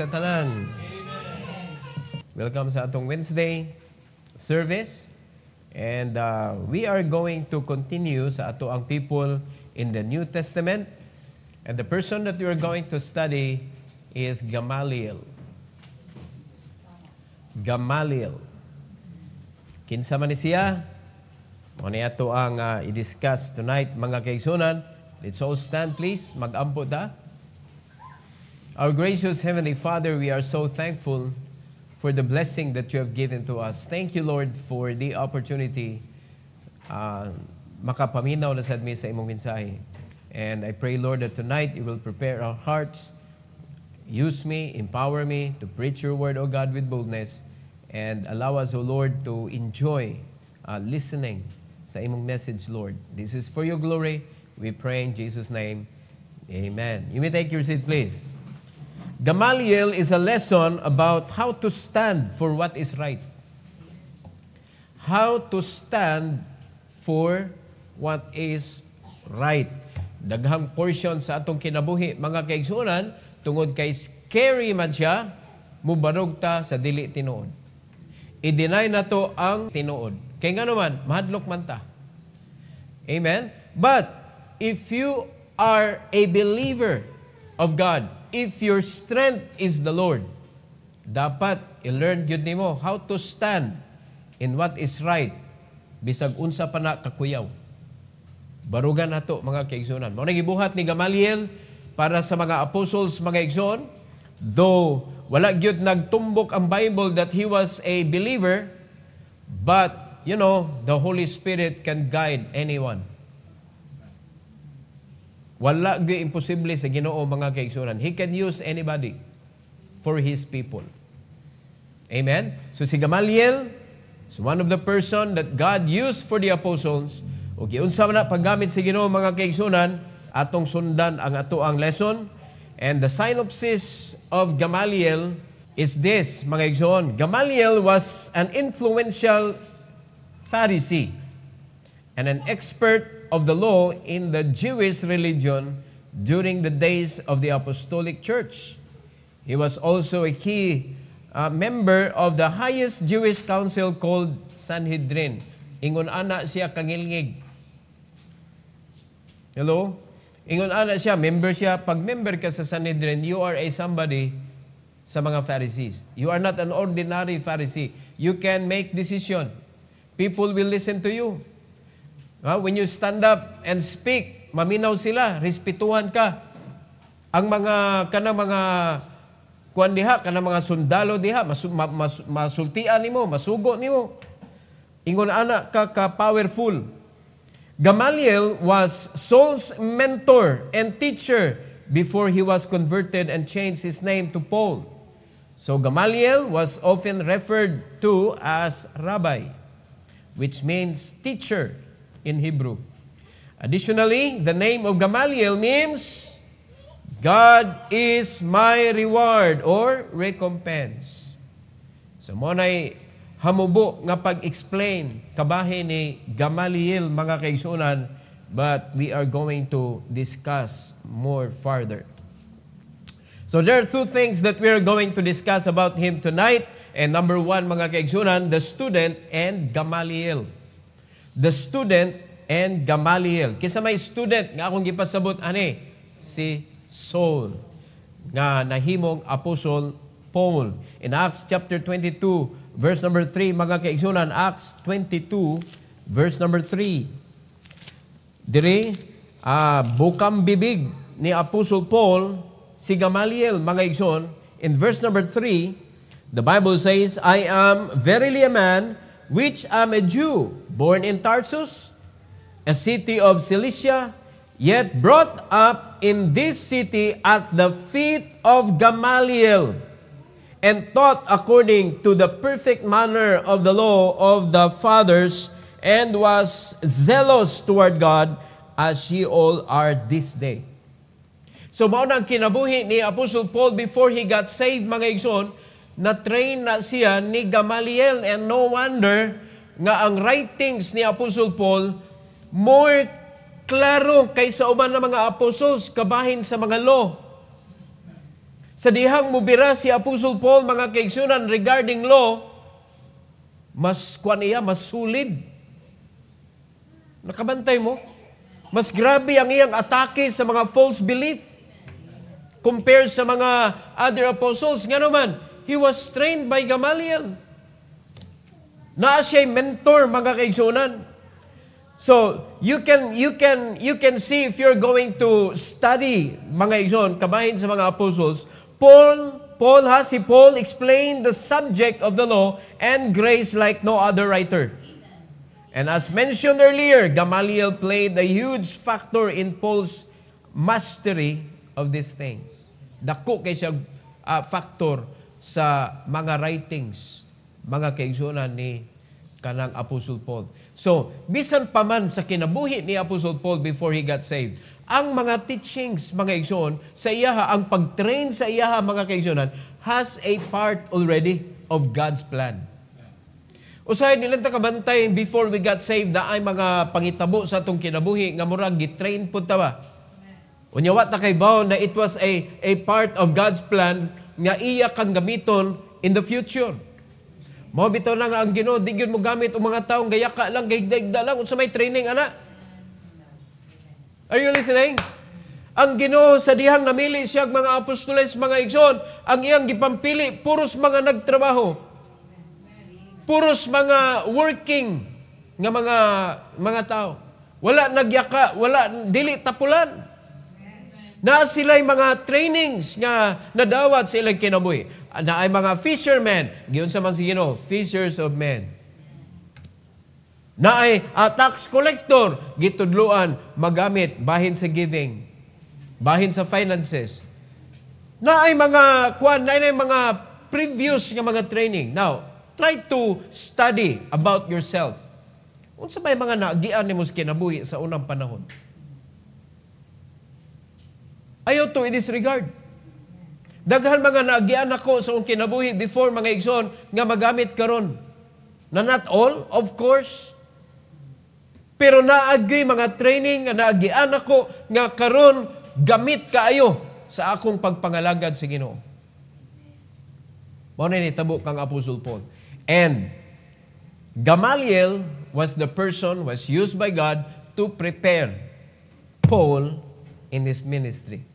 sa tanan. Welcome sa atong Wednesday service. And uh, we are going to continue sa ato ang people in the New Testament. And the person that we are going to study is Gamaliel. Gamaliel. Kinsa man siya? Mo ato ang uh, i-discuss tonight mga kaigsunan. Let's all stand please. Mag-ampo ta. Our gracious Heavenly Father, we are so thankful for the blessing that you have given to us. Thank you, Lord, for the opportunity uh, makapaminaw na mi sa imong mensahe. And I pray, Lord, that tonight you will prepare our hearts. Use me, empower me to preach your word, O God, with boldness. And allow us, O Lord, to enjoy uh, listening sa imong message, Lord. This is for your glory. We pray in Jesus' name. Amen. You may take your seat, please. Gamaliel is a lesson about how to stand for what is right. How to stand for what is right. Daghang portion sa atong kinabuhi, mga kaigsunan, tungod kay scary man siya, mubarog ta sa dili tinuod. I-deny na to ang tinuod. Kaya nga naman, mahadlok man ta. Amen? But, if you are a believer of God, if your strength is the Lord, dapat i-learn yun nimo how to stand in what is right bisag unsa pa na kakuyaw. Barugan ato mga kaigsunan. Mao gibuhat ni Gamaliel para sa mga apostles mga igsoon though wala gyud nagtumbok ang Bible that he was a believer but you know the Holy Spirit can guide anyone. Wala gi imposible sa Ginoo mga kaigsoonan. He can use anybody for his people. Amen. So si Gamaliel is one of the person that God used for the apostles. Okay, unsa man paggamit si Ginoo mga kaigsoonan, atong sundan ang ato ang lesson. And the synopsis of Gamaliel is this, mga igsoon. Gamaliel was an influential Pharisee and an expert of the law in the Jewish religion during the days of the Apostolic Church. He was also a key uh, member of the highest Jewish council called Sanhedrin. Ingon ana siya kangilngig. Hello? Ingon ana siya, member siya. Pag member ka sa Sanhedrin, you are a somebody sa mga Pharisees. You are not an ordinary Pharisee. You can make decision. People will listen to you. When you stand up and speak, maminaw sila, respetuhan ka. Ang mga, kana mga kuan diha, kana mga sundalo diha, mas, mas, mas, masultian nimo, masugo nimo. Ingon ana ka ka powerful. Gamaliel was Saul's mentor and teacher before he was converted and changed his name to Paul. So Gamaliel was often referred to as rabbi, which means teacher in Hebrew. Additionally, the name of Gamaliel means God is my reward or recompense. So, mo na'y hamubo nga pag-explain kabahin ni Gamaliel mga kaisunan but we are going to discuss more farther. So there are two things that we are going to discuss about him tonight. And number one, mga kaigsunan, the student and Gamaliel the student and Gamaliel. Kinsa may student nga akong gipasabot ani si Saul nga nahimong apostol Paul. In Acts chapter 22 verse number 3 mga kaigsunan Acts 22 verse number 3. Diri uh, ah, bukam bibig ni apostol Paul si Gamaliel mga igsoon in verse number 3 the Bible says I am verily a man which am a Jew, born in Tarsus, a city of Cilicia, yet brought up in this city at the feet of Gamaliel, and taught according to the perfect manner of the law of the fathers, and was zealous toward God, as ye all are this day. So, maunang kinabuhi ni Apostle Paul before he got saved, mga igsoon, na-train na siya ni Gamaliel and no wonder nga ang writings ni Apostle Paul more klaro kaysa uban ng mga apostles kabahin sa mga law. Sa dihang mubira si Apostle Paul mga kaigsunan regarding law, mas kuan iya, mas sulid. Nakabantay mo? Mas grabe ang iyang atake sa mga false belief compare sa mga other apostles. Nga naman, he was trained by Gamaliel. Na siya mentor mga kaigsunan. So, you can you can you can see if you're going to study mga igsoon, kabahin sa mga apostles, Paul Paul has si Paul explained the subject of the law and grace like no other writer. And as mentioned earlier, Gamaliel played a huge factor in Paul's mastery of these things. Dako kay siya uh, factor sa mga writings, mga kaigsunan ni kanang Apostle Paul. So, bisan pa man sa kinabuhi ni Apostle Paul before he got saved, ang mga teachings, mga igsoon, sa iyaha, ang pag-train sa iyaha, mga kaigsonan, has a part already of God's plan. Usahay nilang takabantay before we got saved na ay mga pangitabo sa atong kinabuhi nga murag gitrain pud ta ba. Unyawa ta kay bawo na it was a a part of God's plan nga iya kang gamiton in the future. Mao bitaw na ang Ginoo digyon mo gamit ang mga tawo gayaka lang gahigda lang unsa may training ana. Are you listening? Ang Ginoo sa dihang namili siya mga apostoles, mga igsoon, ang iyang gipampili puros mga nagtrabaho. Puros mga working nga mga mga tao. Wala nagyaka, wala dili tapulan na sila'y mga trainings nga nadawat sa ilang kinabuhi. Na ay mga fishermen. Giyon sa man si Gino, fishers of men. Na ay a tax collector, gitudluan, magamit, bahin sa giving, bahin sa finances. Na ay mga, kwan, na ay mga previous nga mga training. Now, try to study about yourself. Unsa may mga naagian ni mo kinabuhi sa unang panahon? Ayaw to i-disregard. Daghan mga naagian ako sa akong kinabuhi before mga igsoon nga magamit karon. Na not all, of course. Pero naagi mga training nga naagian ako nga karon gamit kaayo sa akong pagpangalagad sa Ginoo. Mao ni tabo kang Apostle Paul. And Gamaliel was the person was used by God to prepare Paul in his ministry.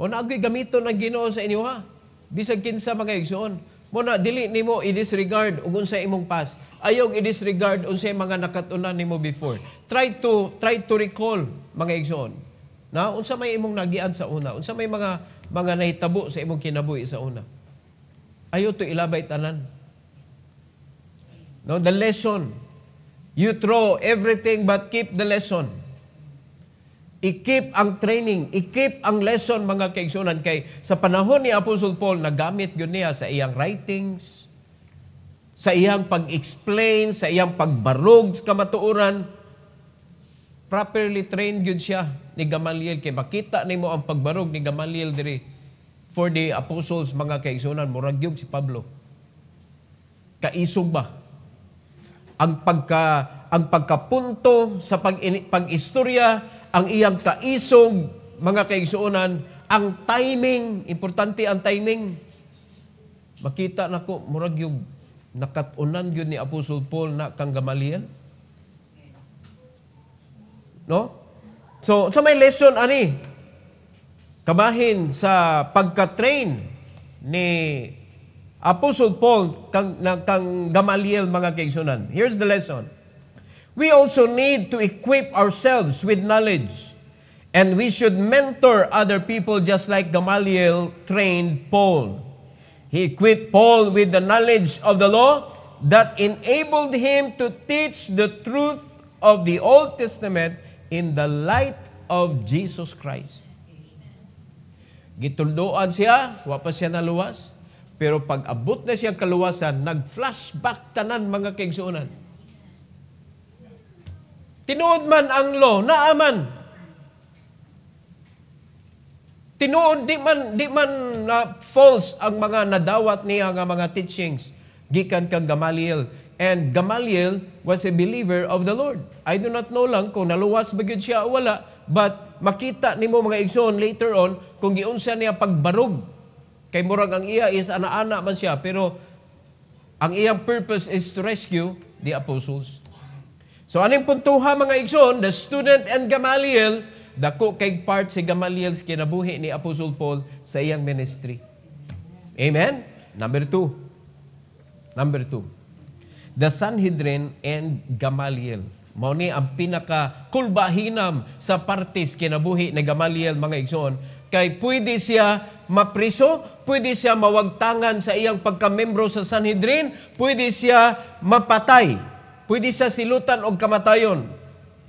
O naagay gamiton ang Ginoo sa inyo ha. Bisag kinsa magayugsoon. Mo Muna, dili nimo i-disregard ug unsa imong past. Ayog i-disregard unsay mga nakatunan nimo before. Try to try to recall mga igsoon. Na unsa may imong nagian sa una? Unsa may mga mga nahitabo sa imong kinabuhi sa una? Ayo to ilabay tanan. No, the lesson. You throw everything but keep the lesson. I-keep ang training, i-keep ang lesson mga kaigsunan kay sa panahon ni Apostle Paul nagamit yun niya sa iyang writings, sa iyang pag-explain, sa iyang pagbarog sa kamatuoran. Properly trained yun siya ni Gamaliel kay makita nimo ang pagbarog ni Gamaliel diri for the apostles mga kaigsunan murag si Pablo. Kaisog ba? Ang pagka ang pagkapunto sa pag pag ang iyang kaisog, mga kaigsuonan, ang timing, importante ang timing. Makita na ko, murag yung nakatunan yun ni Apostle Paul na kang gamalian. No? So, sa so may lesson, ani, kamahin sa pagka-train ni Apostle Paul kang, na, kang Gamaliel mga kaigsunan. Here's the lesson. We also need to equip ourselves with knowledge. And we should mentor other people just like Gamaliel trained Paul. He equipped Paul with the knowledge of the law that enabled him to teach the truth of the Old Testament in the light of Jesus Christ. Gitulduan siya, wa pa siya naluwas. Pero pag abot na siya kaluwasan, nag-flashback tanan mga kaigsuunan Tinuod man ang law, naaman. Tinuod di man di man na ah, false ang mga nadawat niya nga mga teachings gikan kang Gamaliel. And Gamaliel was a believer of the Lord. I do not know lang kung naluwas ba siya o wala, but makita nimo mga igsoon later on kung giunsa niya pagbarog. Kay murag ang iya is ana-ana man siya pero ang iyang purpose is to rescue the apostles. So aning puntuha mga igsoon, the student and Gamaliel, dako kay part si Gamaliel sa kinabuhi ni Apostle Paul sa iyang ministry. Amen? Number two. Number two. The Sanhedrin and Gamaliel. Mao ni ang pinaka kulbahinam sa partis kinabuhi ni Gamaliel mga igsoon kay pwede siya mapriso, pwede siya mawagtangan sa iyang pagkamembro sa Sanhedrin, pwede siya mapatay Pwede sa silutan og kamatayon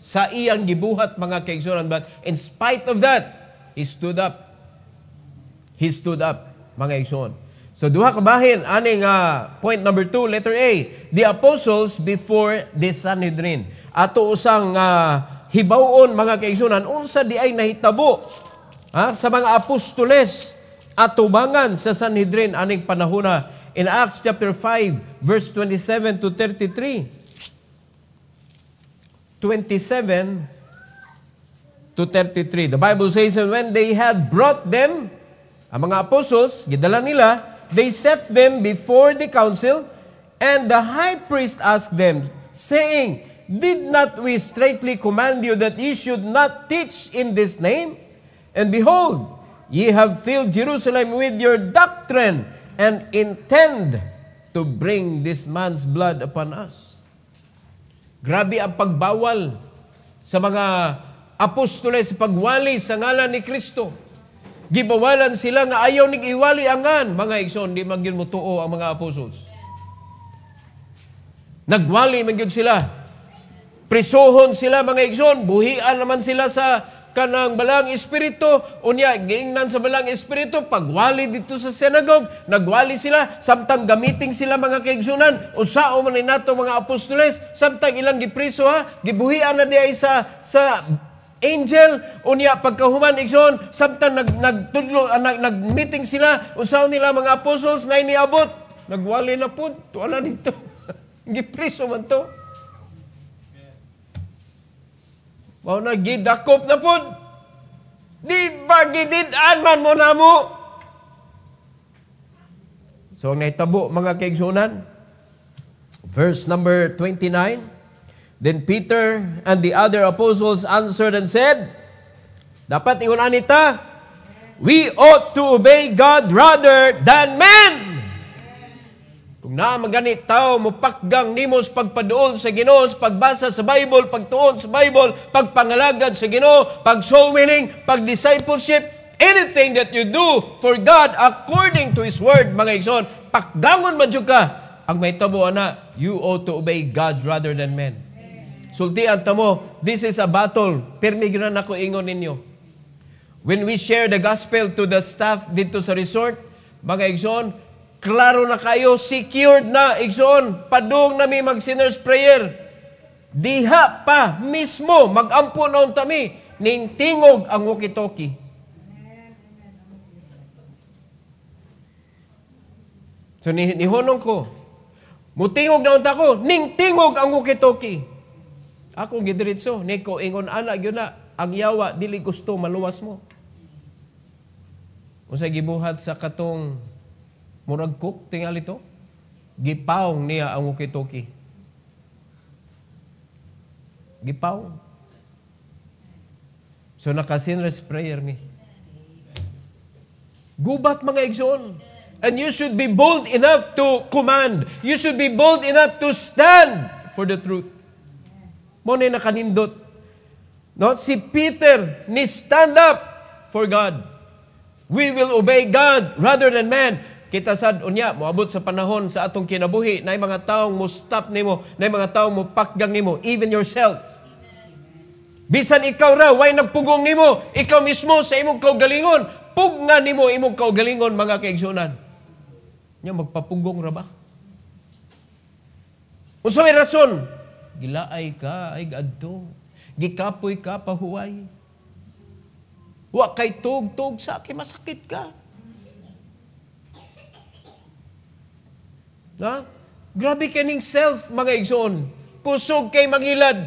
sa iyang gibuhat mga kaigsuran. But in spite of that, he stood up. He stood up, mga igsuon. So duha kabahin, aning uh, point number 2, letter A, the apostles before the Sanhedrin. Ato usang uh, hibawon mga kaigsunan unsa di ay nahitabo ha, sa mga apostoles tubangan sa Sanhedrin aning panahuna in Acts chapter 5 verse 27 to 33. 27 to 33. The Bible says, And when they had brought them, ang mga apostles, gidala nila, they set them before the council, and the high priest asked them, saying, Did not we straightly command you that ye should not teach in this name? And behold, ye have filled Jerusalem with your doctrine, and intend to bring this man's blood upon us. Grabe ang pagbawal sa mga apostole sa pagwali sa ngalan ni Kristo. Gibawalan sila nga ayaw nig iwali angan. Mga igsoon, di magyun mo tuo ang mga apostles. Nagwali magyun sila. Prisohon sila mga igsoon. Buhian naman sila sa kanang balang espiritu unya giingnan sa balang espiritu pagwali dito sa sinagog nagwali sila samtang gamiting sila mga kaigsunan usao man ni nato mga apostoles samtang ilang gipriso ha gibuhian na diay sa sa angel unya pagkahuman igsoon samtang nag nagtudlo ah, nag, nag meeting sila usaw nila mga apostles na iniabot nagwali na pud tuala dito gipriso man to Mao na gidakop na pud. Di ba gididaan man mo namo? So naitabo mga kaigsunan. Verse number 29. Then Peter and the other apostles answered and said, Dapat ingon anita, we ought to obey God rather than men na magani tao mupakgang nimos pagpaduol sa Ginoo sa pagbasa sa Bible, pagtuon sa Bible, pagpangalagad sa Ginoo, pag soul winning, pag discipleship, anything that you do for God according to His Word, mga igsoon, pakdangon man ka. Ang may tabo ana you ought to obey God rather than men. Sulti ang tamo, this is a battle. Pirmi na ako ingon ninyo. When we share the gospel to the staff dito sa resort, mga igsoon, Klaro na kayo, secured na, igsoon, padung nami mag sinner's prayer. Diha pa mismo magampo naon tami ning tingog ang walkie-talkie. So ni nihunong ko. Mutingog na unta ko, ning tingog ang walkie Ako gidiritso, ni ko ingon ana gyud na ang yawa dili gusto maluwas mo. Usa gibuhat sa katong Murag cook, tingali to. Gipaong niya ang ukitoki. Gipaong. So nakasinres prayer ni. Gubat mga igsoon. And you should be bold enough to command. You should be bold enough to stand for the truth. Mo na nakanindot. No? Si Peter ni stand up for God. We will obey God rather than man. Kita sad unya moabot sa panahon sa atong kinabuhi nay mga taong mo stop nimo, nay mga taong mo pakgang nimo, even yourself. Bisan ikaw ra why nagpugong nimo, ikaw mismo sa imong kaugalingon, pugna nimo imong kaugalingon mga kaigsoonan Nya magpapugong ra ba? Unsa may rason? Gilaay ka ay gadto. Gikapoy ka pahuway. Wa kay tugtog sa akin masakit ka. Na? Grabe kaning self, mga igsoon. Kusog kay magilad.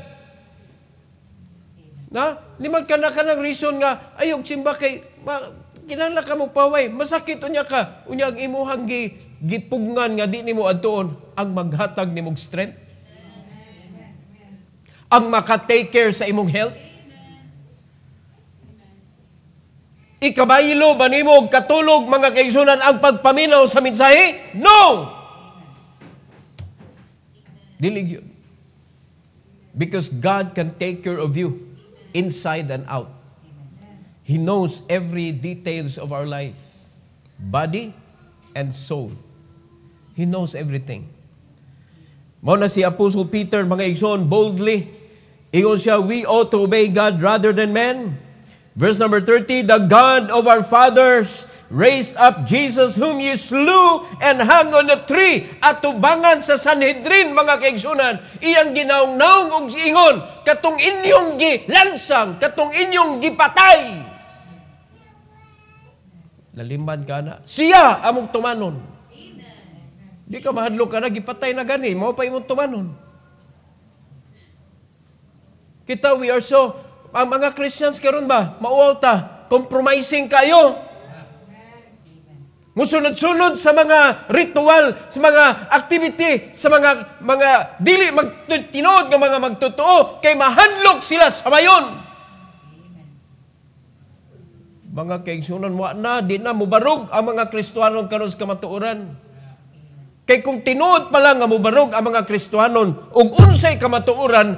Na? Limang ka na ka ng reason nga, ayog simba kay, ma, kinala ka mo paway, masakit unya ka, unya ang imuhang gi, gipugngan nga di nimo adtoon ang maghatag nimog strength. Ang maka-take care sa imong health. Ikabaylo ba nimo katulog mga kaigsunan ang pagpaminaw sa mensahe? No! Dilig yun. Because God can take care of you inside and out. He knows every details of our life, body and soul. He knows everything. Mao na si Apostle Peter, mga igsoon, boldly, ingon siya, we ought to obey God rather than men. Verse number 30, the God of our fathers raised up Jesus whom you slew and hung on the tree at tubangan sa Sanhedrin mga kaigsunan iyang ginaungnaong og ingon katong inyong gilansang katong inyong gipatay laliman ka na siya among tumanon di ka mahadlo ka na gipatay na gani mao pa imong tumanon kita we are so ang mga Christians karon ba mauaw ta compromising kayo Musunod-sunod sa mga ritual, sa mga activity, sa mga mga dili magtinood ng mga magtotoo kay mahadlok sila sa mayon. Mga kaigsunan mo na di na mubarog ang mga Kristohanon karon sa kamatuoran. Kay kung tinuod pa lang nga mubarog ang mga Kristohanon ug unsay kamatuoran,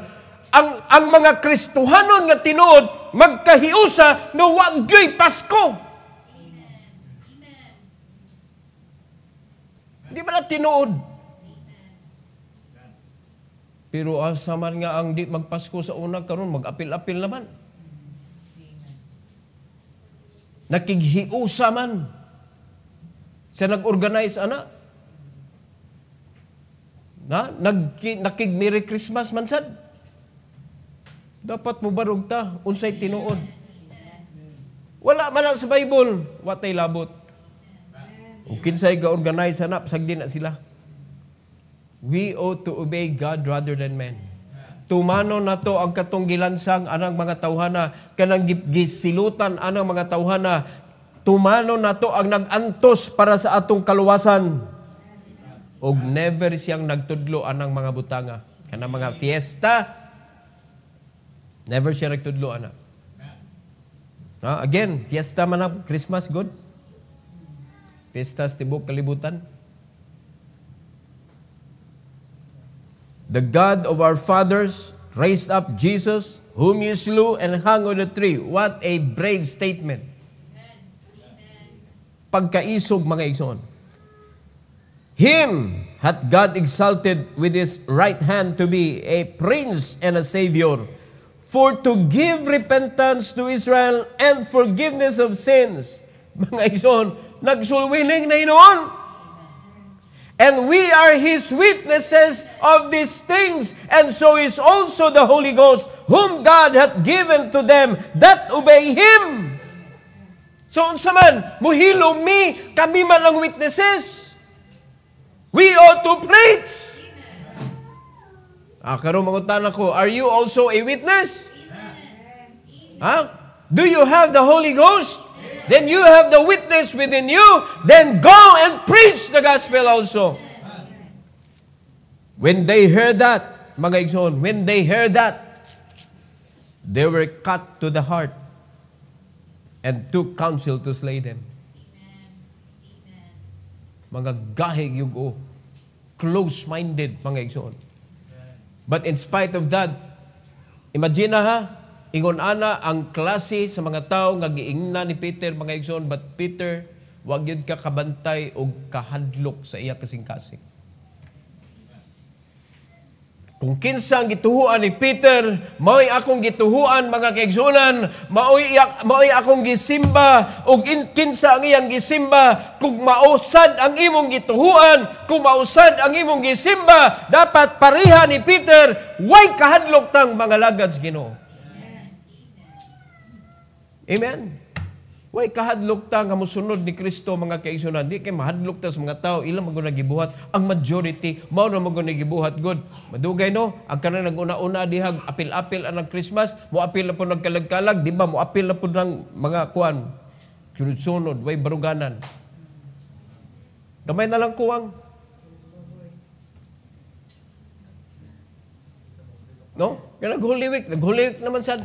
ang ang mga Kristohanon nga tinuod magkahiusa nga wa Pasko. Di ba na tinuod? Pero asa man nga ang di magpasko sa unang karon mag-apil-apil naman. Nakighiusa man sa nag-organize ana. Na nag nakig Merry Christmas man sad. Dapat mo barog ta unsay tinuod. Wala man sa Bible, watay labot. O kinsay ga-organize hanap sagdi na sila. We ought to obey God rather than men. Tumano nato ang katong gilansang anang mga tawhana kanang gisilutan anang mga tawhana tumano nato ang nagantos para sa atong kaluwasan og never siyang nagtudlo anang mga butanga kanang mga fiesta never siya nagtudlo ana ha? again fiesta man ang Christmas good Pistas Tibok Kalibutan. The God of our fathers raised up Jesus, whom you slew and hung on the tree. What a brave statement. Pagkaisog mga igsoon. Him hath God exalted with his right hand to be a prince and a savior, for to give repentance to Israel and forgiveness of sins, mga ison, nagsulwiling na inoon. And we are His witnesses of these things, and so is also the Holy Ghost, whom God hath given to them that obey Him. So unsa man, muhilo mi, kami man ang witnesses. We ought to preach. Ah, karon mga ko, are you also a witness? Amen. Ha? Do you have the Holy Ghost? Then you have the witness within you. Then go and preach the gospel also. When they heard that, mga igsoon, when they heard that, they were cut to the heart and took counsel to slay them. Amen. Mga gahig yugo, close-minded, mga igsoon. But in spite of that, imagine na ha, Ingon ana ang klase sa mga tao nga giingna ni Peter mga igsoon but Peter wag yun ka kabantay o kahadlok sa iya kasing-kasing. Kung ang gituhuan ni Peter, mao'y akong gituhuan mga kaigsunan, mao'y, mao'y akong gisimba, o kinsa ang iyang gisimba, kung mausad ang imong gituhuan, kung mausad ang imong gisimba, dapat pariha ni Peter, way kahadlok tang mga lagads ginoo. Amen? Way kahadlok ta nga mosunod ni Kristo mga kaigsunan di kay mahadlok ta sa mga tao ilang maguna gibuhat ang majority mao na maguna gibuhat god madugay no ang kana naguna-una dihag apil-apil ang Christmas mo apil na po nagkalagkalag di ba mo apil na po ng mga kuan sunod-sunod way baruganan gamay na lang kuwang no kanag Holy Week nag Holy Week naman sad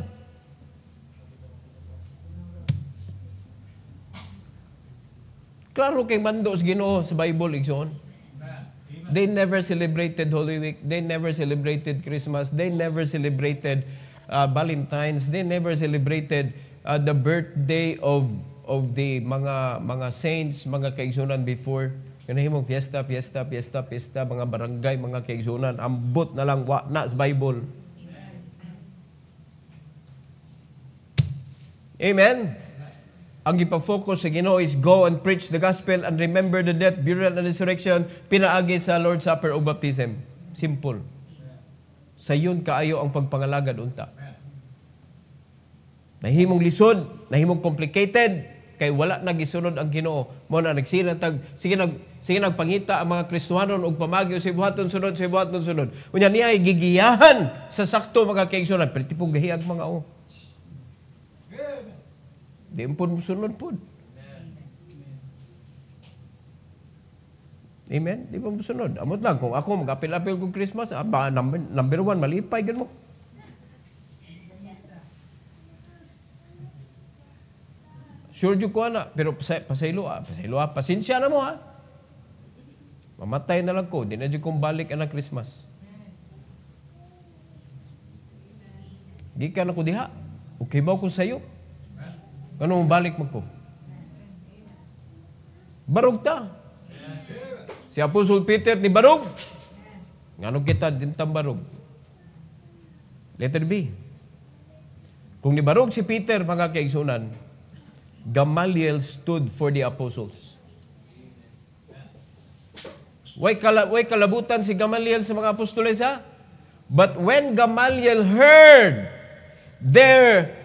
Klaro kay mando sa Ginoo sa Bible igsoon. They never celebrated Holy Week. They never celebrated Christmas. They never celebrated uh, Valentine's. They never celebrated uh, the birthday of of the mga mga saints, mga kaigsunan before. Ganahimong fiesta, fiesta, fiesta, fiesta, mga barangay, mga kaigsunan. Ambot na lang, wa na sa Bible. Amen. Amen. Ang ipafocus sa Ginoo is go and preach the gospel and remember the death, burial, and resurrection pinaagi sa Lord's Supper o baptism. Simple. Sa yun kaayo ang pagpangalagad unta. Nahimong lisod, nahimong complicated, kay wala nagisunod ang Ginoo. Mo na nagsira tag sige nag sige nagpangita ang mga Kristuhanon og pamagyo sa buhaton sunod sa buhaton sunod. Unya niya ay gigiyahan sa sakto mga kaigsunan, pero tipong gahiag mga o. Oh. Di pun musunod po. Amen? Di ba musunod? Amot lang, kung ako mag-apil-apil kong Christmas, ah, number, number one, malipay, ganun mo. Sure you ko na, pero pasay, pasaylo ah, pasaylo ah, pasensya na mo ha. Ah. Mamatay na lang ko, di na kong balik na Christmas. Gikan ko diha, okay ba ako sa'yo? Ano balik magko? Barog ta. Si Apostle Peter ni barog. Ngano kita dintang barog? Letter B. Kung ni barog si Peter mga kaigsunan, Gamaliel stood for the apostles. Way, kala, way kalabutan si Gamaliel sa mga apostoles ha? But when Gamaliel heard their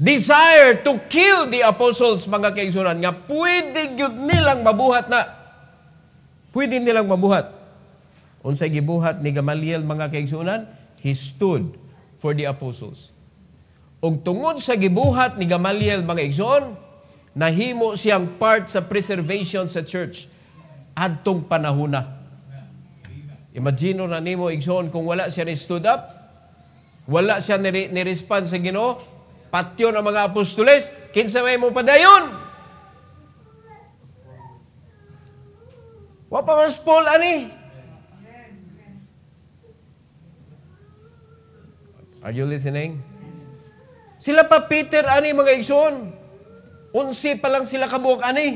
desire to kill the apostles, mga kaigsunan, nga pwede gyud nilang mabuhat na. Pwede nilang mabuhat. Unsay gibuhat ni Gamaliel, mga kaigsunan, he stood for the apostles. Ug tungod sa gibuhat ni Gamaliel, mga igsoon, nahimo siyang part sa preservation sa church adtong panahuna. Imagino na nimo igsoon kung wala siya ni stood up, wala siya ni-respond sa Ginoo, patyon ang mga apostoles, kinsa may mo pa padayon. Wa pa man ani. Are you listening? Sila pa Peter ani mga igsoon. Unsi pa lang sila kabuok ani.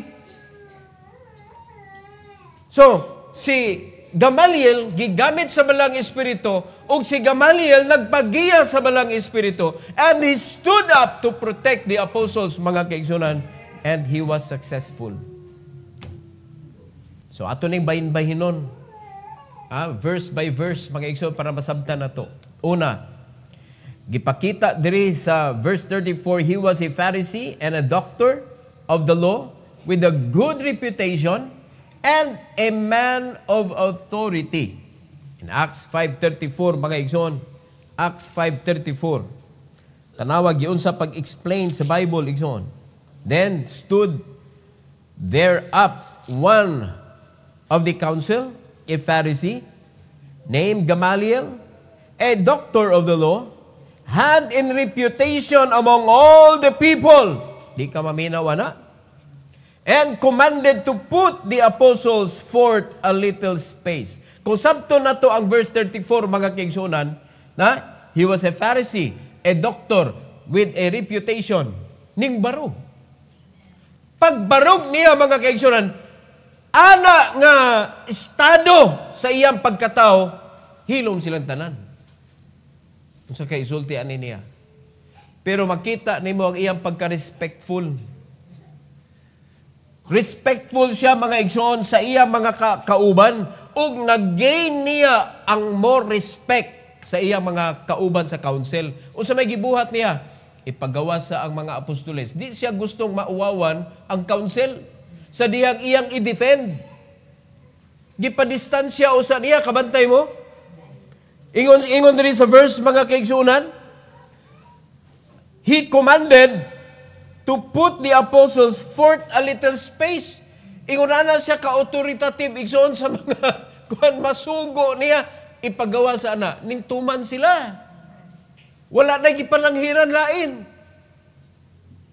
So, si Gamaliel gigamit sa balang espiritu ug si Gamaliel nagpagiya sa balang espiritu and he stood up to protect the apostles mga kaigsunan and he was successful. So ato ning bayin-bayin bahinon Ah, verse by verse mga igsoon para masabtan nato. Una, gipakita diri sa verse 34 he was a Pharisee and a doctor of the law with a good reputation and a man of authority. In Acts 5.34, mga igsoon, Acts 5.34, tanawag yun sa pag-explain sa Bible, igsoon. Then stood there up one of the council, a Pharisee, named Gamaliel, a doctor of the law, had in reputation among all the people. Di ka maminawa na and commanded to put the apostles forth a little space. Kung sabto na to ang verse 34, mga kingsunan, na he was a Pharisee, a doctor with a reputation, ning barog. Pagbarog niya, mga kingsunan, ana nga estado sa iyang pagkatao, hilom silang tanan. Kung sa ani niya. Pero makita nimo ang iyang pagka-respectful Respectful siya mga igsoon sa iya mga ka kauban ug naggain niya ang more respect sa iya mga kauban sa council. Unsa may gibuhat niya? Ipagawa sa ang mga apostoles. Di siya gustong mauwawan ang council sa diyang iyang i-defend. Gipadistansya usa niya kabantay mo? Ingon ingon diri sa verse mga kaigsunan. He commanded to put the apostles forth a little space. Ingunan na siya ka-authoritative, igsoon sa mga kuhan masugo niya, ipagawa sa ana. Ningtuman sila. Wala na gipananghiran lain.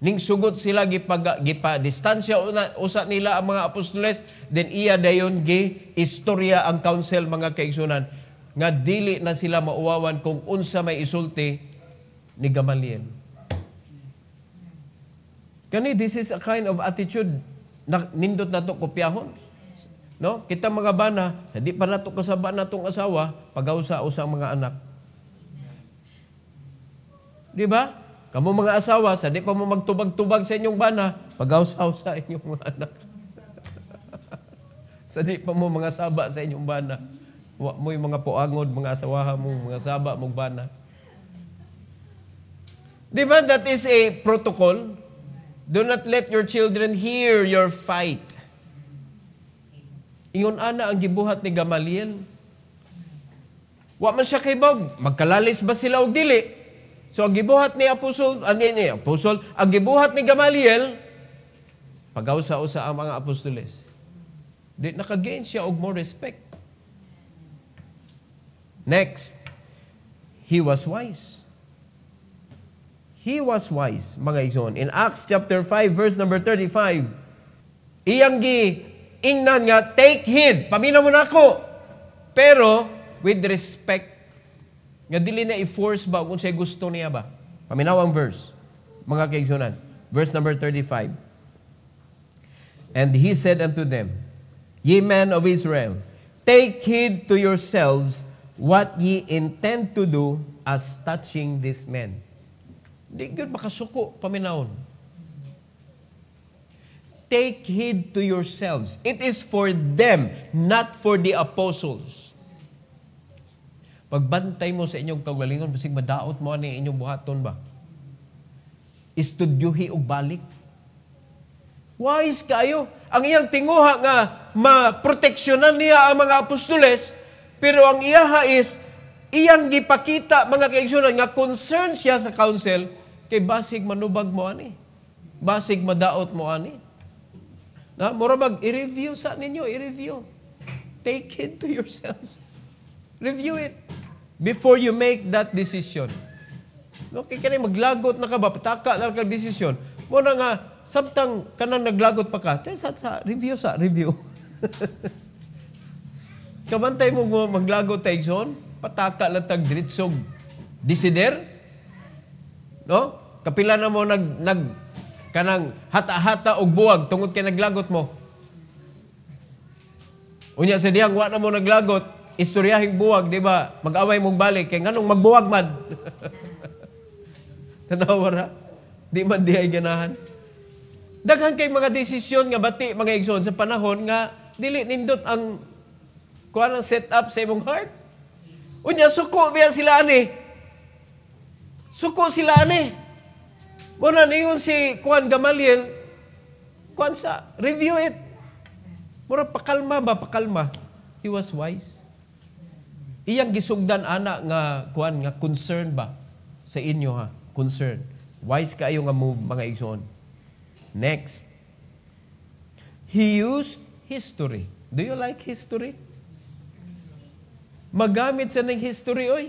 Ning sugot sila gipag, distansya una, usa nila ang mga apostoles, then iya dayon gi istorya ang council mga kaigsunan nga dili na sila mauwawan kung unsa may isulti ni Gamaliel. Kani this is a kind of attitude na nindot nato kopyahon. No? Kita mga bana, sa di pa nato kasaba natong asawa, pagawsa usang mga anak. Di ba? Kamu mga asawa, sa di pa mo magtubag-tubag sa inyong bana, pagawsa sa inyong mga anak. sa di pa mo mga saba sa inyong bana. Wa mo'y mga puangod, mga asawa mo, mga saba, mong bana. Di ba that is a protocol? Do not let your children hear your fight. Ingon ana ang gibuhat ni Gamaliel. Wa man siya kay Bog, magkalalis ba sila og dili? So ang gibuhat ni apostol, ang ni apostol, ang gibuhat ni Gamaliel pagawsa-usa ang mga apostoles. Di nakagain siya og more respect. Next, he was wise. He was wise, mga igsoon. In Acts chapter 5, verse number 35, iyang gi, ingnan nga, take heed, pamina mo na ko. Pero, with respect, nga dili na i-force ba kung siya gusto niya ba. Paminaw ang verse, mga kaigsonan. Verse number 35. And he said unto them, Ye men of Israel, take heed to yourselves what ye intend to do as touching this man. Di gyud makasuko paminawon. Take heed to yourselves. It is for them, not for the apostles. Pagbantay mo sa inyong kagalingon, basig madaot mo ani inyong buhaton ba? Istudyuhi og balik. Wise kayo. Ang iyang tinguha nga maproteksyonan niya ang mga apostoles, pero ang iyaha is iyang gipakita mga kaigsoonan nga concern siya sa council Kay basig manubag mo ani. Basig madaot mo ani. Na, murabag, i-review sa ninyo, i-review. Take it to yourselves. Review it before you make that decision. No, kay kanay maglagot na ka ba, pataka na ka decision. Mo na nga samtang kanang naglagot pa ka, sa, sa review sa review. Kamantay mo maglagot tayo son, pataka lang tag diritsog. Disider? No? Kapila na mo nag, nag kanang hata-hata og buwag tungod kay naglagot mo. Unya sa diyang wa na mo naglagot, istoryahing buwag, di ba? Mag-away mong balik kay nganong magbuwag man. Tanawara. Di man di ay ganahan. Daghan kay mga desisyon nga bati mga igsoon sa panahon nga dili nindot ang kuan ang setup sa imong heart. Unya suko biya sila ani. Suko sila ani. Muna, ningon si Kuan Gamaliel, Kuan sa, review it. Mura, pakalma ba, pakalma. He was wise. Iyang gisugdan ana nga kuan nga concern ba sa inyo ha, concern. Wise kaayo nga move, mga igsoon. Next. He used history. Do you like history? Magamit sa ning history oy.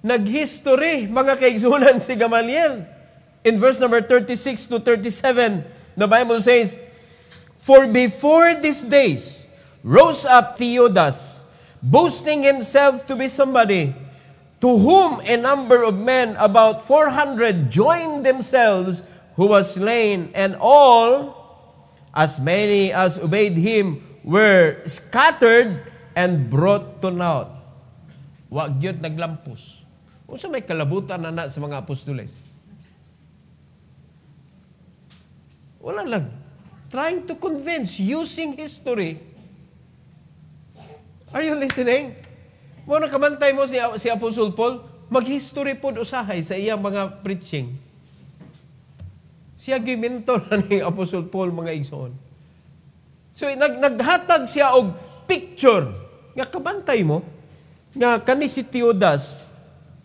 Naghistory mga kaigsoonan si Gamaliel in verse number 36 to 37, the Bible says, For before these days rose up Theodas, boasting himself to be somebody, to whom a number of men, about 400, joined themselves, who was slain, and all, as many as obeyed him, were scattered and brought to naught. Wag yun naglampos. Kung sa may kalabutan na na sa mga apostoles, Wala lang. Trying to convince using history. Are you listening? Mo kamantay mo si, si Apostle Paul, mag-history po usahay sa iyang mga preaching. Siya gimentor ni Apostle Paul mga igsoon. So nag naghatag siya og picture nga kabantay mo nga kani si Theodas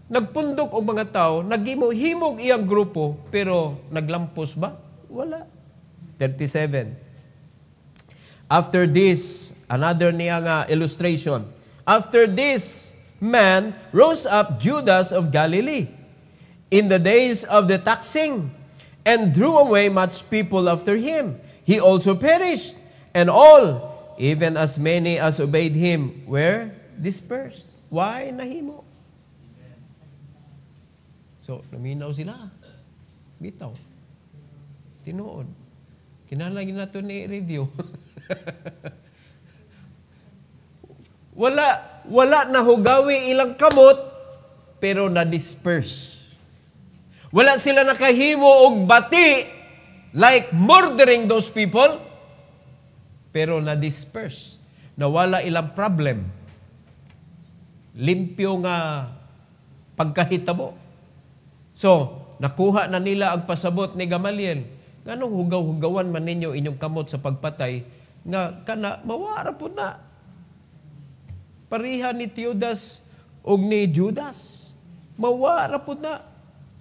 nagpundok og mga tao, nagimo-himog iyang grupo pero naglampos ba? Wala. 37. After this, another niya nga illustration. After this man rose up Judas of Galilee in the days of the taxing and drew away much people after him. He also perished, and all, even as many as obeyed him, were dispersed. Why nahimo? So, naminaw sila. Bitaw. Tinuod. Kinahanglan nato ni review. wala wala na hugawi ilang kamot pero na disperse. Wala sila nakahimo og bati like murdering those people pero na disperse. Nawala ilang problem. Limpyo nga pagkahitabo. So, nakuha na nila ang pasabot ni Gamaliel Nganong hugaw-hugawan man ninyo inyong kamot sa pagpatay nga kana mawara po na. Pariha ni Teudas og ni Judas. Mawara po na.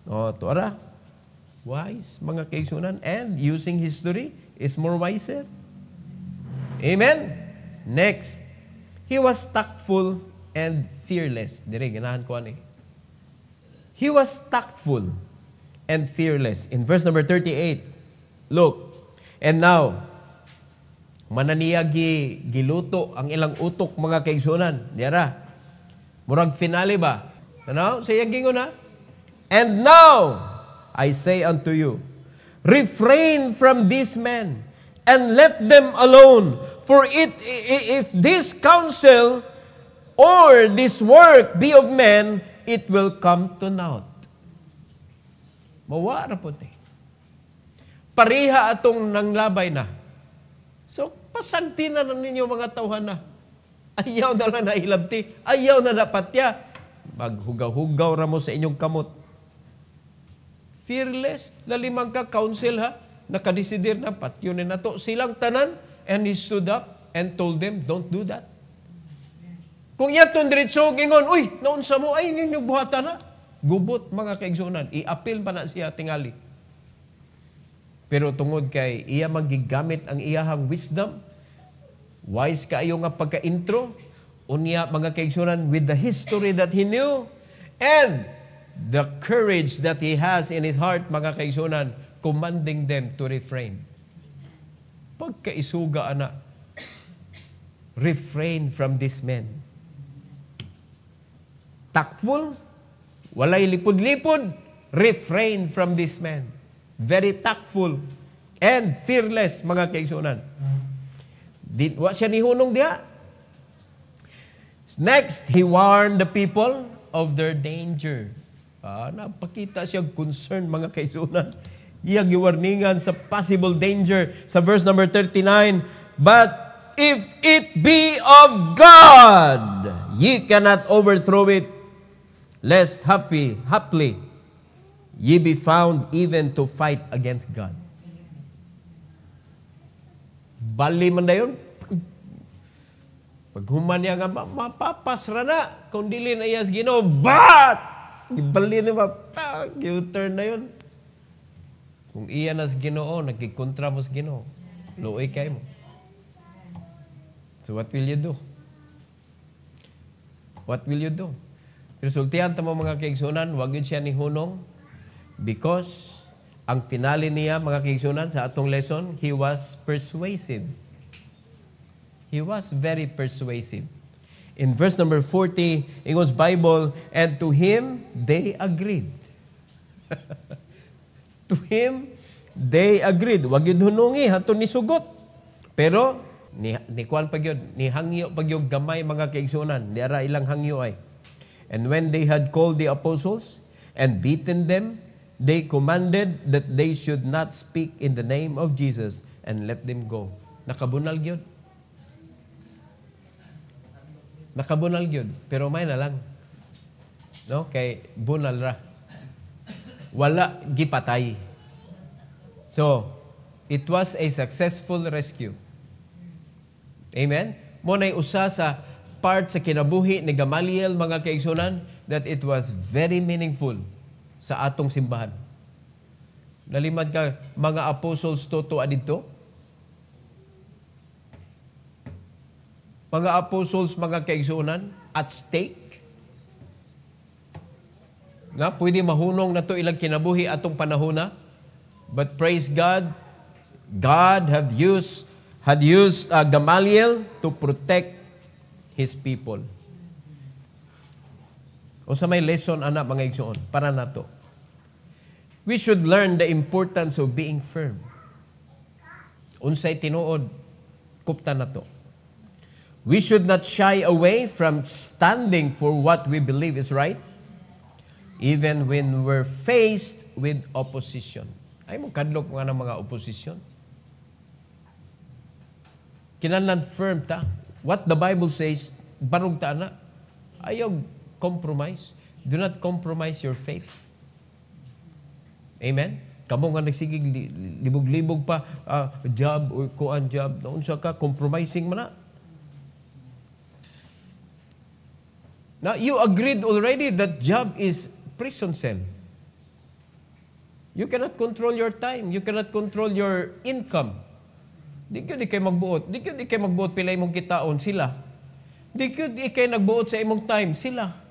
O, tuara. Wise, mga kaisunan. And using history is more wiser. Amen? Next. He was tactful and fearless. Dire, ganahan ko ani. He was tactful and fearless. In verse number 38, Look, and now, mananiyagi giluto ang ilang utok mga kaigsunan. Yara. Murag finale ba? Ano? Siya gingon na. And now, I say unto you, refrain from these men and let them alone. For it, if this counsel or this work be of men, it will come to naught. Mawara po ni. Pariha atong nanglabay na. So, pasagti na ninyo mga tawhan na. Ayaw na lang na ilabti. Ayaw na napatya. Maghugaw-hugaw ra mo sa inyong kamot. Fearless, lalimang ka council ha. Nakadesidir na, patyunin na to. Silang tanan, and he stood up and told them, don't do that. Kung yaton diretso, gingon, uy, naunsa mo, ay, ninyo buhatan na. Gubot mga kaigsunan. Iapil pa na siya tingali. Pero tungod kay iya magigamit ang iyahang wisdom, wise kaayo nga pagka-intro, unya mga kaigsunan with the history that he knew and the courage that he has in his heart, mga kaigsunan, commanding them to refrain. Pagkaisuga, ana, refrain from this men. Tactful, walay lipod-lipod, refrain from this men very tactful, and fearless, mga kaigsunan. Di, wa siya nihunong diya. Next, he warned the people of their danger. Ah, napakita siya concern, mga kaigsunan. Iyang giwarningan sa possible danger sa verse number 39. But if it be of God, ye cannot overthrow it, lest happy, haply, ye be found even to fight against God. Bali man na Pag humanya nga, mapapasra na. Kung dili na iyas gino, bat! Ibali na ba? U-turn na yun. Kung iya nas ginoo, nagkikontra mo sa ginoo. Luoy kay mo. So what will you do? What will you do? Resultihan tamo mga kaigsunan, wag yun siya ni Hunong, Because ang finale niya, mga kaigsunan, sa atong lesson, he was persuasive. He was very persuasive. In verse number 40, it was Bible, and to him they agreed. to him they agreed. Wag yun hunungi, hato ni sugot. Pero, ni, ni kuan pag yun, ni hangyo pag yun gamay mga kaigsunan. Di ara ilang hangyo ay. And when they had called the apostles and beaten them, they commanded that they should not speak in the name of Jesus and let them go. Nakabunal yun. Nakabunal yun. Pero may na lang. No? Kay bunal ra. Wala gipatay. So, it was a successful rescue. Amen? Mo na usa sa part sa kinabuhi ni Gamaliel, mga kaigsunan, that it was very meaningful sa atong simbahan. Nalimad ka, mga apostles to to adito? Mga apostles, mga kaigsunan, at stake? Nga, pwede mahunong na to ilang kinabuhi atong panahuna. But praise God, God have used, had used uh, Gamaliel to protect His people. O sa may lesson ana mga igsoon para na to. We should learn the importance of being firm. Unsay tinuod kuptan to. We should not shy away from standing for what we believe is right even when we're faced with opposition. Ay mo kadlok nga ng mga opposition. Kinanlan firm ta. What the Bible says, barog ta na. Ayog compromise. Do not compromise your faith. Amen? Kamo nga nagsigig libog-libog pa uh, job or kuan job noon sa ka compromising man na. Now you agreed already that job is prison cell. You cannot control your time. You cannot control your income. Di ko di kay magbuot. Di ko di kay magbuot pila imong kitaon sila. Di ko di kay nagbuot sa imong time sila.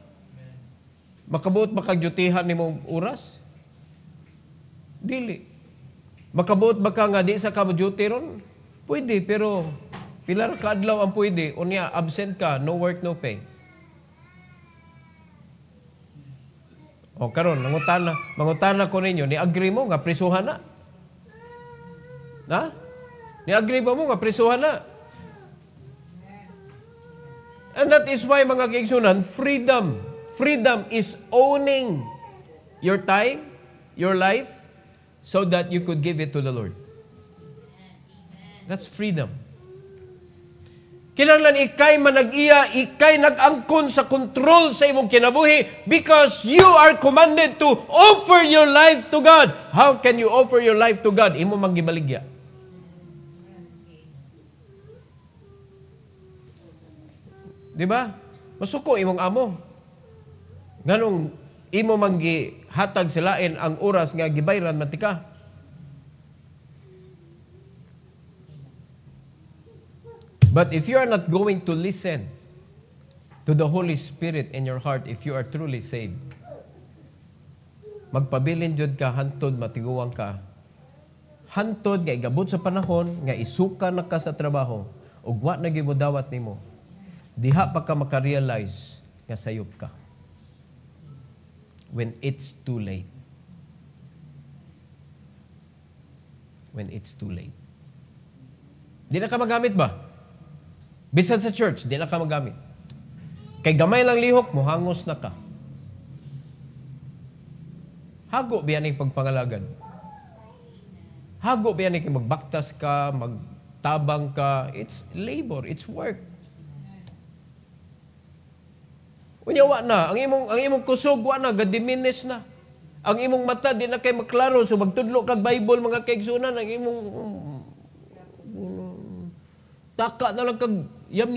Makabuot makagyutihan ni mong oras? Dili. Makabuot baka nga di sa kamadyuti ron? Pwede, pero pilar ra kaadlaw ang pwede. Unya, absent ka, no work, no pay. O karon mangutana, mangutana ko ninyo, ni agree mo nga prisuhan na? Na? Ni agree ba mo nga prisuhan na? And that is why mga kaigsunan, freedom. Freedom. Freedom is owning your time, your life, so that you could give it to the Lord. That's freedom. Kinahanglan ikay manag-iya, ikay nag-angkon sa control sa imong kinabuhi because you are commanded to offer your life to God. How can you offer your life to God? Imo mang gibaligya. Di ba? Masuko imong amo. Nganong imo manggi hatag silain ang oras nga gibayran matika? But if you are not going to listen to the Holy Spirit in your heart if you are truly saved, magpabilin jud ka hantod matiguwang ka hantod nga igabot sa panahon nga isuka na ka sa trabaho ug wa na gimudawat nimo diha pa ka makarealize nga sayop ka when it's too late. When it's too late. Di na ka magamit ba? Bisan sa church, di na ka magamit. Kay gamay lang lihok mo, hangos na ka. Hago ba yan pagpangalagan? Hago ba yan magbaktas ka, magtabang ka? It's labor, it's work. Unya wa na, ang imong ang imong kusog wa na gadiminis na. Ang imong mata di na kay maklaro so magtudlo kag Bible mga kaigsunan ang imong um, taka na lang kag yam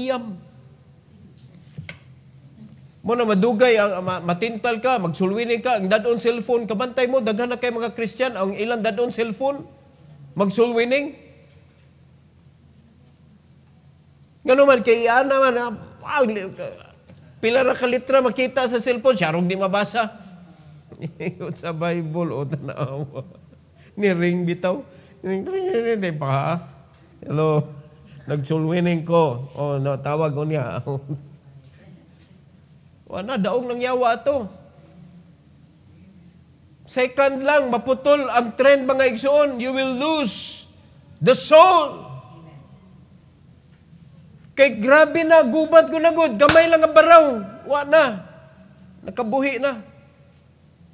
Mo na madugay ang matintal ka, magsulwini ka, ang dadon cellphone kabantay mo daghan na kay mga Christian ang ilang dadon cellphone magsulwining. Ganuman kay ana man, ah, Pila ra kalitra makita sa cellphone, siya di mabasa. Ingot sa Bible, o tanawa. ring bitaw. Niring, di pa. Hello. Nag-soul Nagsulwinin ko. O, oh, no, tawag ko niya. Wala, daog ng yawa to. Second lang, maputol ang trend mga igsoon. You will lose the soul. Kay grabe na, gubat ko na good. Gamay lang ang baraw. Wa na. Nakabuhi na.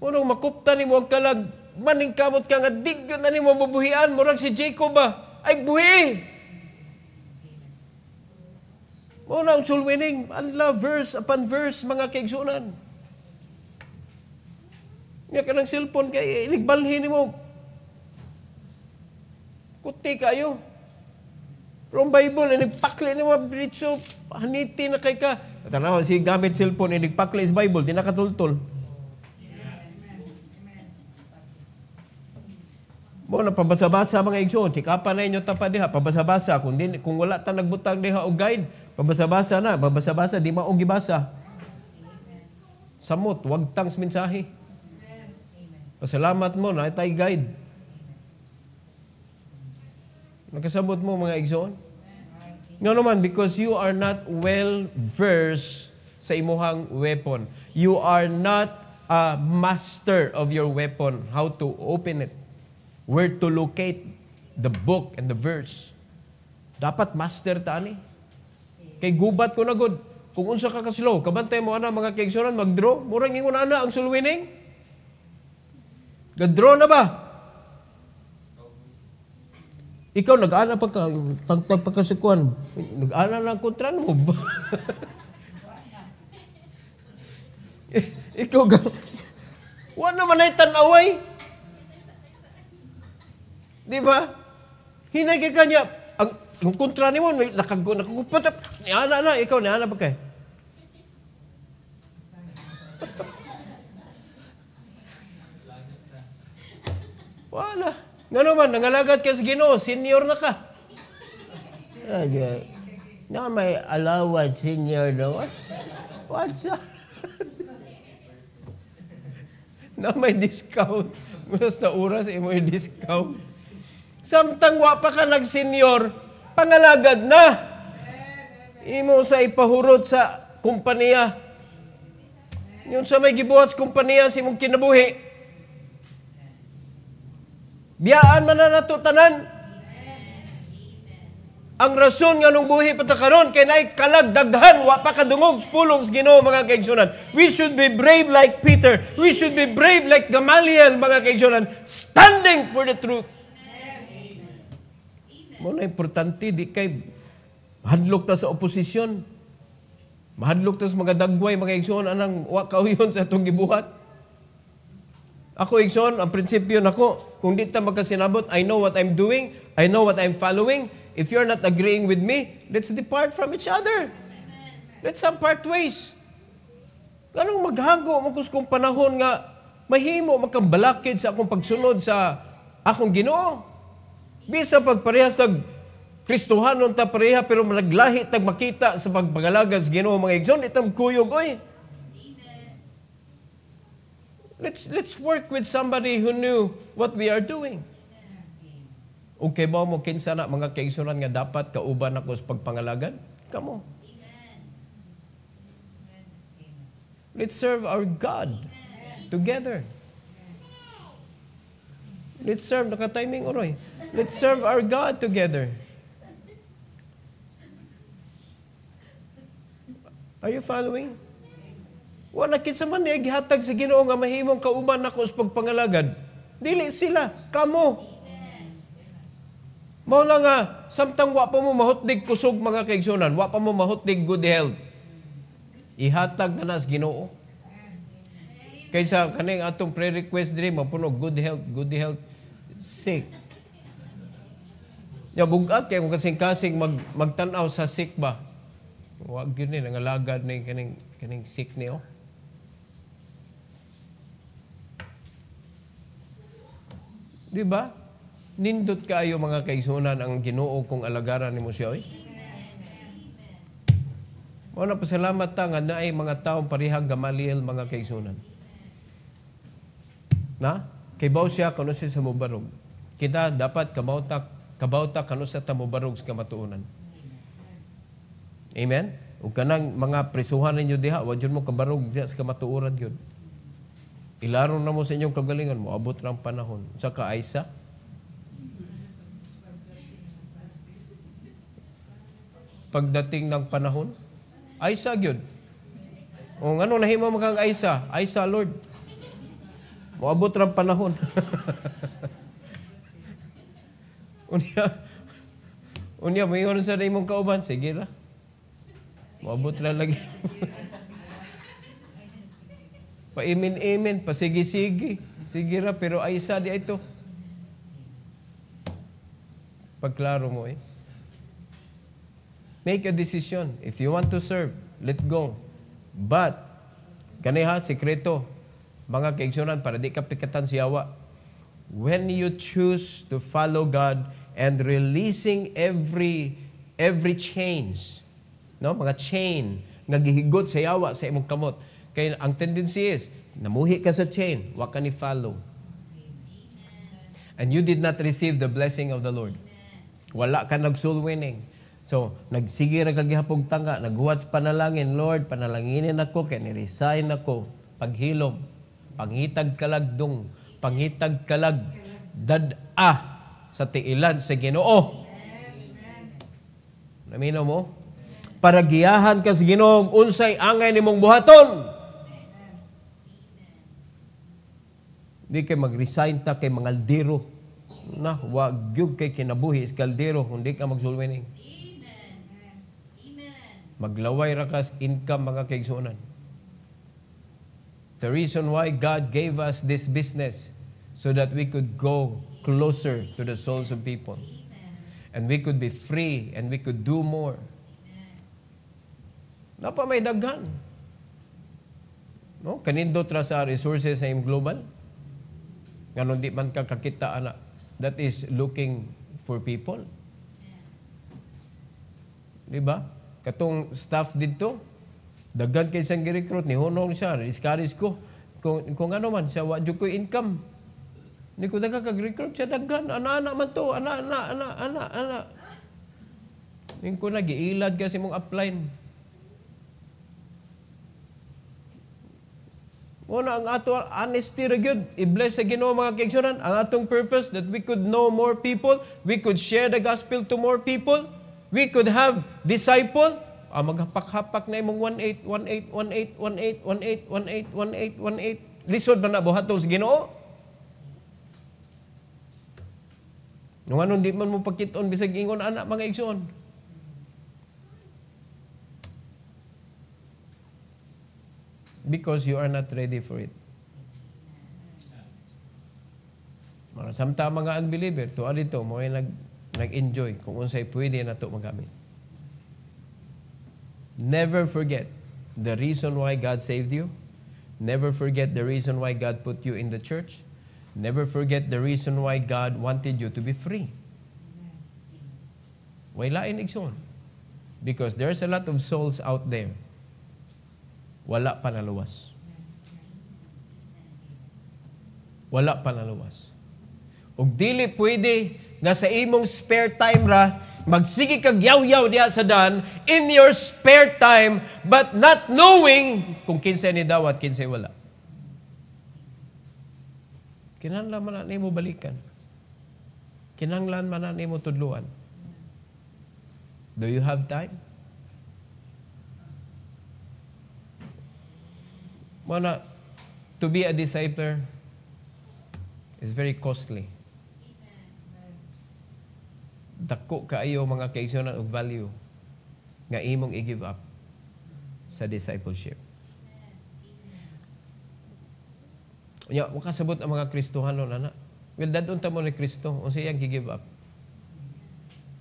Unong makupta ni mo ang kalag. Maning kamot ka nga, di yun na ni mo mabuhian. Murag si Jacob ba? Ay, buhi! Muna ang sulwining. Allah, verse upon verse, mga kaigsunan. Nga ka ng cellphone, kay iligbalhin mo. Kuti kayo. Rong Bible, inigpakli ni mga diritso, haniti na kay ka. Tanaw, si gamit cellphone, inigpakli is Bible, di nakatultol. Mo na pabasa-basa mga igsoon, sikapan na inyo tapa diha, pabasa-basa kung din, kung wala ta nagbutang diha o guide, pabasa-basa na, pabasa-basa di maong gibasa. Samot, wag tangs mensahe. Pasalamat mo na itay guide. Nakasabot mo mga igsoon? No naman, because you are not well versed sa imuhang weapon. You are not a master of your weapon, how to open it, where to locate the book and the verse. Dapat master ta ni. Kay gubat ko na good. Kung unsa ka ka kaslow, kabantay mo ana mga kaigsunan mag-draw, murang ingon ana ang sulwining. Ga-draw na ba? Ikaw, nag-ana pa ka, tagtag pa ka sa kuhan. Nag-ana na ang kontra mo ba? Ikaw, ga- wala naman ay tanaway. Di ba? Hinagi ka niya. Ang, yung kontra ni mo, nakago, nakagupat. Niana na, ikaw, niana ba kay? Wala. Nga naman, nangalagad ka sa Ginoo, senior na ka. Okay. Na may allowance senior no? What? What's up? na may discount. Mas na oras, eh, may discount. Samtang wa pa ka nag-senior, pangalagad na. Imo sa ipahurot sa kumpanya. Yun sa may gibuhat sa kumpanya, si mong kinabuhi. Biyaan man na nato Ang rason nga nung buhi pa karon kay naay kalag wa pa kadungog pulong sa Ginoo mga kaigsoonan. We should be brave like Peter. We should be brave like Gamaliel mga kaigsoonan, standing for the truth. Mo na importante di kay hadlok ta sa oposisyon. Mahadlok ta sa mga dagway mga igsoon anang wa kauyon sa atong gibuhat. Ako, Igson, ang prinsipyo nako, kung di ta magkasinabot, I know what I'm doing, I know what I'm following. If you're not agreeing with me, let's depart from each other. Let's have part ways. Ganong maghago mo kung panahon nga mahimo magkambalakid sa akong pagsunod sa akong ginoo. Bisa pagparehas tag Kristohanon ta pareha pero naglahi tag makita sa pagpagalagas ginoo mga igsoon itam kuyog oy. Let's, let's work with somebody who knew what we are doing. Okay ba mo kinsa na mga kaigsunan nga dapat kauban ako sa pagpangalagan? Kamo. Let's serve our God together. Let's serve, nakatiming oroy. Let's serve our God together. Are you following? Wala kinsa man niya gihatag sa Ginoo nga mahimong kauban nako sa pagpangalagad. Dili sila, kamo. Mao lang nga samtang wa pa mo mahutdig kusog mga kaigsoonan, wa pa mo mahutdig good health. Ihatag na nas Ginoo. Kaysa kaning atong prayer request diri mapuno good health, good health sick. Ya bugat kay kung kasing-kasing mag magtan-aw sa sick ba. Wa gyud ni nangalagad ning kaning kaning sick ni oh. Di ba? Nindot kayo mga kaigsunan ang ginoo kong alagaran ni mo Amen. Eh? Mo na pasalamat ta nga naay mga taong parihang gamaliel mga kaigsunan. Na? Kay baw siya kano siya sa mubarog. Kita dapat kabauta kabauta kano sa tamubarog sa kamatuunan. Amen? Ug kanang mga prisuhan ninyo diha, wa jud mo kabarog diha sa kamatuoran gyud. Ilaro na mo sa inyong kagalingan mo, abot ng panahon. Sa kaaysa, pagdating ng panahon, aysa gyud. O ano nahimo mo kang aysa? Aysa Lord. Moabot ra panahon. unya unya mayon sa imong kauban sige ra. Moabot ra lagi. Paimin-imin, pasigi-sigi. Sige ra, pero ay isa di ito. Pagklaro mo eh. Make a decision. If you want to serve, let go. But, kaniha, sekreto, mga kaigsunan, para di ka pikatan siyawa. When you choose to follow God and releasing every every chains, no? mga chain, nga gihigot sa yawa sa imong kamot, kaya ang tendency is, namuhi ka sa chain, wa ka ni follow. And you did not receive the blessing of the Lord. Wala ka nag-soul winning. So, nagsige ra kag tanga, naghuwat sa panalangin, Lord, panalanginin ako kay ni-resign ako, paghilom, pangitag kalagdong, pangitag kalag dada ah, sa tiilan sa Ginoo. Namino mo? Para giyahan ka sa Ginoo, unsay angay nimong buhaton. Di kay mag ta kay mga aldero. Na, wag gyud kay kinabuhi is kaldero kung di ka magsulwining. Amen. Amen. Maglaway ra kas income mga kaigsunan. The reason why God gave us this business so that we could go closer to the souls of people. And we could be free and we could do more. Napa may daghan. No? Kanindot ra sa resources sa Global. Global. Nganon di man ka kakita anak. That is looking for people. Di ba? Katong staff dito, daghan kay sang gi-recruit ni Honong siya, iskaris ko kung, kung ano man siya wa ko income. Ni ko daga kag recruit siya daghan, ana-ana man to, ana-ana, ana-ana, ana. Ning ko na giilad kasi mong upline. Muna ang ato honesty ra gyud. I-bless sa Ginoo mga kaigsoonan ang atong purpose that we could know more people, we could share the gospel to more people, we could have disciple ah, maghapak-hapak na imong 18 lisod man na buhaton sa Ginoo. Nung anon di man mo pakiton bisag ingon anak mga igsoon. because you are not ready for it. Mga samta mga unbeliever, to alito mo ay nag nag-enjoy kung unsay pwede na to magamit. Never forget the reason why God saved you. Never forget the reason why God put you in the church. Never forget the reason why God wanted you to be free. Wala in Because there's a lot of souls out there wala panalawas. Wala panalawas. Ug dili pwede nga sa imong spare time ra magsige kag yaw-yaw diha sa dan in your spare time but not knowing kung kinsa ni dawat kinsa wala. Kinahanglan man nimo balikan. Kinahanglan man nimo tudluan. Do you have time? Wala. to be a disciple is very costly. Dako kaayo mga kaigsunan og value nga imong i-give up sa discipleship. Unya, makasabot ang mga Kristohanon, na na. Well, dadon ta mo ni Kristo, unsa iyang gi-give up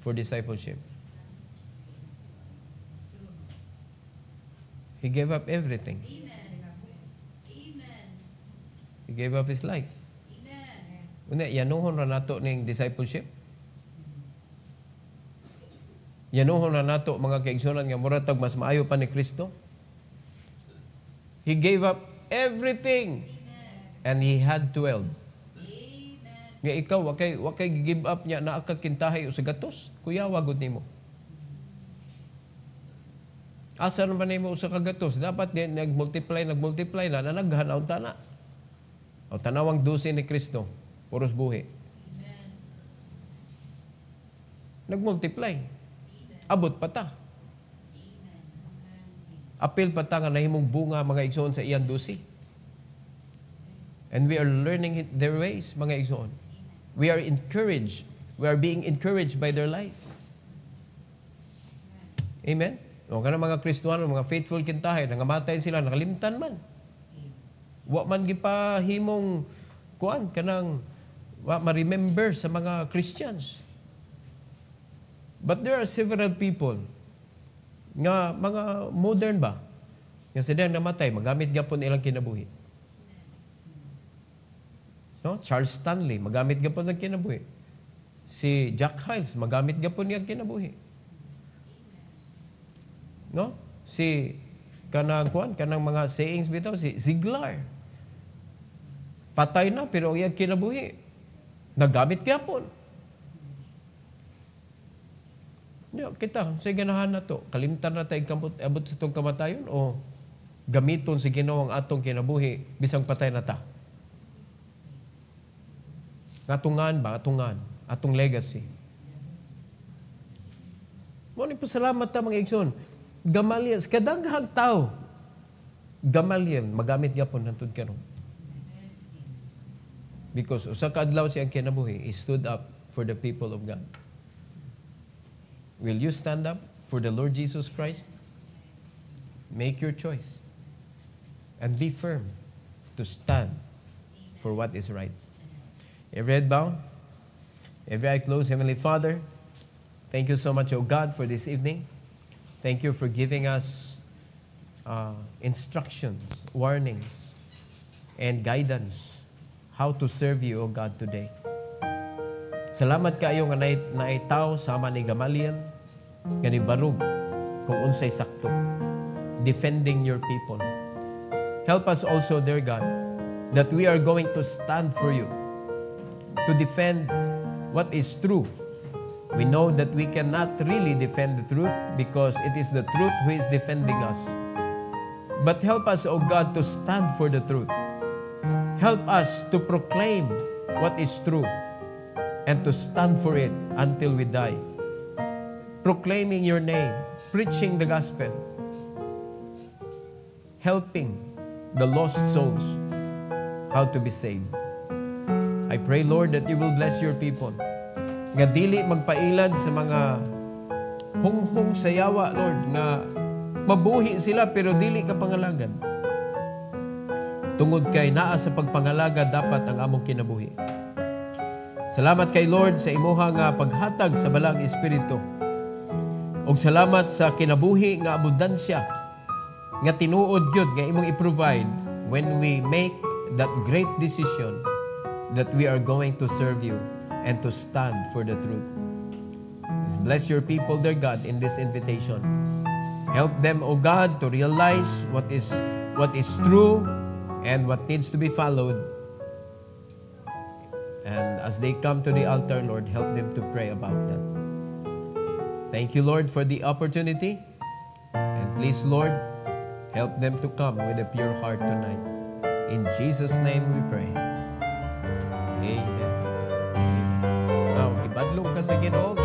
for discipleship. He gave up everything. Amen. He gave up his life. Una, yanuhon ra nato ning discipleship. Yanuhon ra nato mga kaigsunan nga muratag mas maayo pa ni Kristo. He gave up everything. Amen. And he had 12. Nga ikaw, wakay, wakay give up niya na akakintahay o sa gatos, kuya, wagod nimo. Asa naman nimo sa kagatos? Dapat din, nag-multiply, nag-multiply na, na naghanaw ta na. O tanawang dusin ni Kristo, puros buhi. Amen. Nagmultiply. Abot pa ta. Apil pa ta nga nahimong bunga mga igsoon sa iyan dusi. And we are learning their ways, mga igsoon. We are encouraged. We are being encouraged by their life. Amen? O ka mga Kristuhan, mga faithful kintahe, nangamatay sila, nakalimtan man. Wa man gi pa himong kuan kanang wa ma-remember sa mga Christians. But there are several people nga mga modern ba nga sila matay magamit gyapon ilang kinabuhi. No? Charles Stanley, magamit gyapon ang kinabuhi. Si Jack Hiles, magamit gyapon niya kinabuhi. No? Si kanang kuan kanang mga sayings bitaw si Ziglar. Patay na, pero ang iyang kinabuhi, nagamit gyapon. Yo, kita, sa ganahan na to, kalimtan na tayo kamot, abot sa itong kamatayon o gamiton si ginawang atong kinabuhi bisang patay na ta. Atungan ba? Atungan. Atong legacy. Mo ni pasalamat ta mga igsoon. Gamaliel, kadang hagtaw. Gamaliel, magamit gyapon hantud karon. Because usa ka adlaw siyang kinabuhi, he stood up for the people of God. Will you stand up for the Lord Jesus Christ? Make your choice. And be firm to stand for what is right. Every head bow, every eye closed. Heavenly Father, thank you so much, O God, for this evening. Thank you for giving us uh, instructions, warnings, and guidance how to serve you, O God, today. Salamat kaayo nga naitaw sa aman ni Gamaliel, Barug, kung unsay sakto, defending your people. Help us also, dear God, that we are going to stand for you, to defend what is true. We know that we cannot really defend the truth because it is the truth who is defending us. But help us, O God, to stand for the truth. Help us to proclaim what is true and to stand for it until we die. Proclaiming your name, preaching the gospel, helping the lost souls how to be saved. I pray, Lord, that you will bless your people. Nga dili magpailad sa mga hunghung sayawa, Lord, nga mabuhi sila pero dili ka pangalagan Tungod kay naa sa pagpangalaga dapat ang among kinabuhi. Salamat kay Lord sa imuha nga paghatag sa balang espiritu. Og salamat sa kinabuhi nga abundansya nga tinuod gyud nga imong i-provide when we make that great decision that we are going to serve you and to stand for the truth. Bless your people, dear God, in this invitation. Help them, O God, to realize what is what is true and what needs to be followed. And as they come to the altar, Lord, help them to pray about that. Thank you, Lord, for the opportunity. And please, Lord, help them to come with a pure heart tonight. In Jesus' name we pray. Amen. Amen. Now, gibadlong ka sa